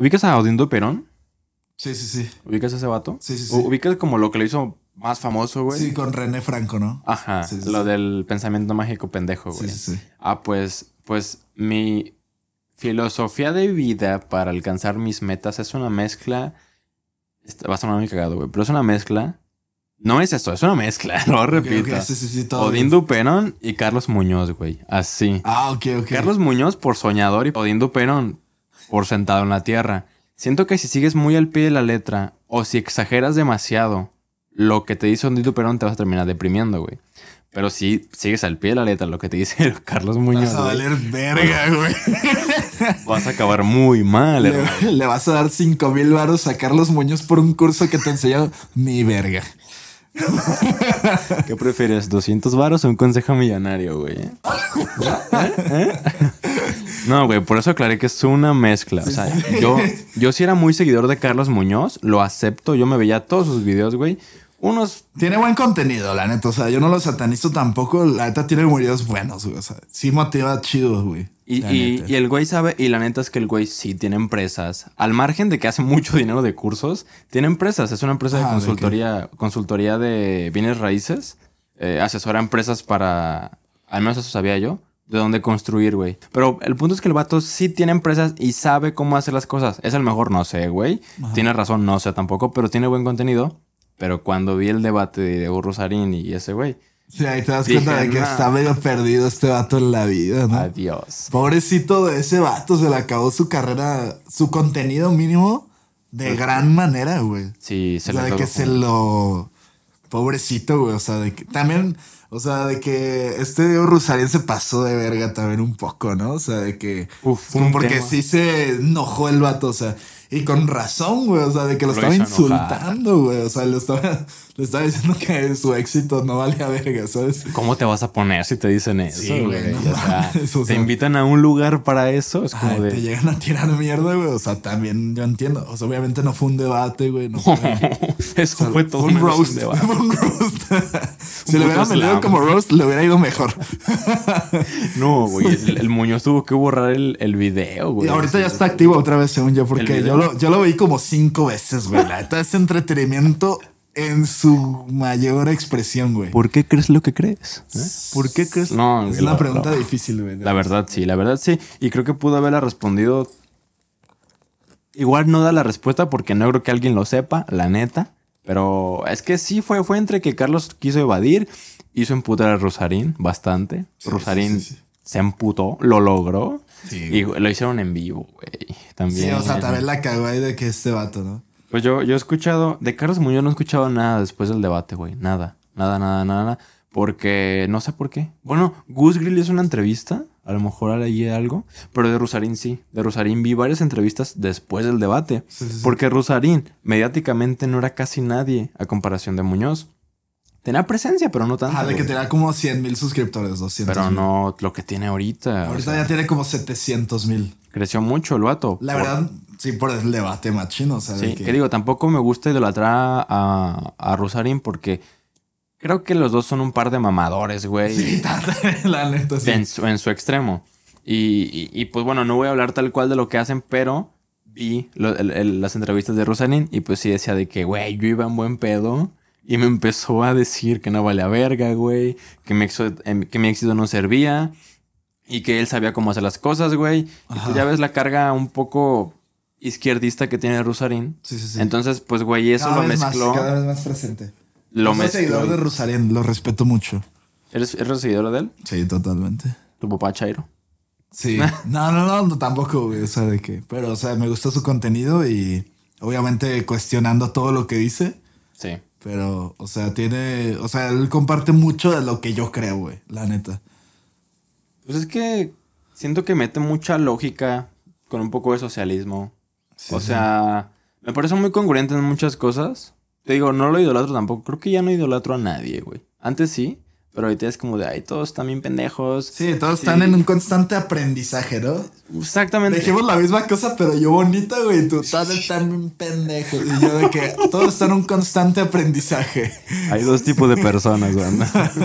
¿Ubicas a Odindo Perón? Sí, sí, sí. ¿Ubicas a ese vato? Sí, sí, sí. ¿Ubicas como lo que lo hizo más famoso, güey? Sí, con René Franco, ¿no? Ajá. lo del pensamiento mágico pendejo, güey. Sí, sí, sí. Ah, pues, pues mi filosofía de vida para alcanzar mis metas es una mezcla. Va a sonar muy cagado, güey, pero es una mezcla. No es esto, es una mezcla, Lo repito. sí, sí, sí, y Carlos Muñoz, güey. Así. Ah, ok, ok. Carlos Muñoz por soñador y Odín Perón por sentado en la tierra. Siento que si sigues muy al pie de la letra o si exageras demasiado lo que te dice Ondito Perón, te vas a terminar deprimiendo, güey. Pero si sigues al pie de la letra lo que te dice Carlos Muñoz. Vas a valer verga, güey. Vas a acabar muy mal, le, le vas a dar cinco mil varos a Carlos Muñoz por un curso que te enseñó Mi verga. ¿Qué prefieres? ¿200 varos o un consejo millonario, güey? ¿Eh? ¿Eh? No, güey, por eso aclaré que es una mezcla. O sea, yo, yo sí era muy seguidor de Carlos Muñoz, lo acepto, yo me veía todos sus videos, güey. Unos. Tiene buen contenido, la neta. O sea, yo no lo satanizo tampoco. La neta tiene videos buenos, güey. O sea, sí motiva chidos, güey. Y, el güey sabe, y la neta es que el güey sí tiene empresas. Al margen de que hace mucho dinero de cursos, tiene empresas. Es una empresa de ah, consultoría, ¿de consultoría de bienes raíces. Eh, asesora empresas para. Al menos eso sabía yo de dónde construir, güey. Pero el punto es que el vato sí tiene empresas y sabe cómo hacer las cosas. Es el mejor, no sé, güey. Tiene razón, no sé tampoco, pero tiene buen contenido. Pero cuando vi el debate de Evo Rosarín y ese güey. Sí, ahí te das cuenta de que está medio perdido este vato en la vida, ¿no? Adiós. Pobrecito de ese vato, se le acabó su carrera, su contenido mínimo de pues gran manera, güey. Sí, se de que se lo pobrecito, güey. O sea, de que también, o sea, de que este Diego Rusarian se pasó de verga también un poco, ¿no? O sea, de que. Uf, porque sí se enojó el vato, o sea. Y con razón, güey. O sea, de que lo, estaba insultando, güey. O sea, le estaba, le estaba diciendo que su éxito no valía verga, ¿sabes? ¿Cómo te vas a poner si te dicen eso, sí, güey? te invitan a un lugar para eso. Es como ay, Te llegan a tirar mierda, güey. O sea, también yo entiendo. O sea, obviamente no fue un debate, güey. No fue... eso fue todo un roast. Un un roast. si le hubieran vendido como roast, le hubiera ido mejor. no, güey. El, Muñoz tuvo que borrar el, el video, güey. Y ahorita ya está activo otra vez, según yo, porque yo yo lo vi como cinco veces, güey. La neta entretenimiento en su mayor expresión, güey. ¿Por qué crees lo que crees? ¿Eh? ¿Por qué crees? No, es la, una pregunta difícil, güey. La verdad, sí, la verdad, sí. Y creo que pudo haberla respondido. Igual no da la respuesta porque no creo que alguien lo sepa, la neta. Pero es que sí fue, fue entre que Carlos quiso evadir, hizo emputar a Rosarín bastante. Rosarín se emputó, lo logró. y lo hicieron en vivo, güey. También. Sí, o sea, la cagó de que este vato, ¿no? Pues yo, yo he escuchado, de Carlos Muñoz no he escuchado nada después del debate, güey. Nada, nada, nada, nada. Porque no sé por qué. Bueno, Gus Grill hizo una entrevista, a lo mejor leí algo, pero de Rusarín sí. De Rosarín vi varias entrevistas después del debate. porque Rusarín mediáticamente no era casi nadie a comparación de Muñoz. Tenía presencia, pero no tanto. Ah, de que tenía como 100 mil suscriptores, 200 Pero no lo que tiene ahorita. Ahorita ya tiene como 700 mil. Creció mucho el vato. La verdad, sí, por el debate machino. O sea, sí, que... digo, tampoco me gusta idolatrar a, a porque creo que los dos son un par de mamadores, güey. Sí, la neta, sí. En su, extremo. Y, pues bueno, no voy a hablar tal cual de lo que hacen, pero vi las entrevistas de Rosarín y pues sí decía de que, güey, yo iba en buen pedo y me empezó a decir que no vale a verga, güey, que mi, em, que mi éxito no servía y que él sabía cómo hacer las cosas, güey. ya ves la carga un poco izquierdista que tiene Rusarín. Sí, sí, sí. Entonces, pues, güey, eso lo mezcló. cada vez más presente. Lo pues, seguidor de Rusarín, lo respeto mucho. ¿Eres, ¿Eres seguidor de él? Sí, totalmente. ¿Tu papá Chairo? Sí. no, no, no, tampoco, güey. O sea, de qué. Pero, o sea, me gusta su contenido y obviamente cuestionando todo lo que dice. Sí. Pero, o sea, tiene. O sea, él comparte mucho de lo que yo creo, güey. La neta. Pues es que siento que mete mucha lógica con un poco de socialismo. o sea, me parece muy congruente en muchas cosas. Te digo, no lo idolatro tampoco. Creo que ya no idolatro a nadie, güey. Antes sí. Pero ahorita es como de, ay, todos también bien pendejos. Sí, todos están en un constante aprendizaje, ¿no? Exactamente. Dijimos la misma cosa, pero yo bonita, güey, tú todos están bien pendejos. Y yo de que todos están en un constante aprendizaje. Hay dos tipos de personas, güey.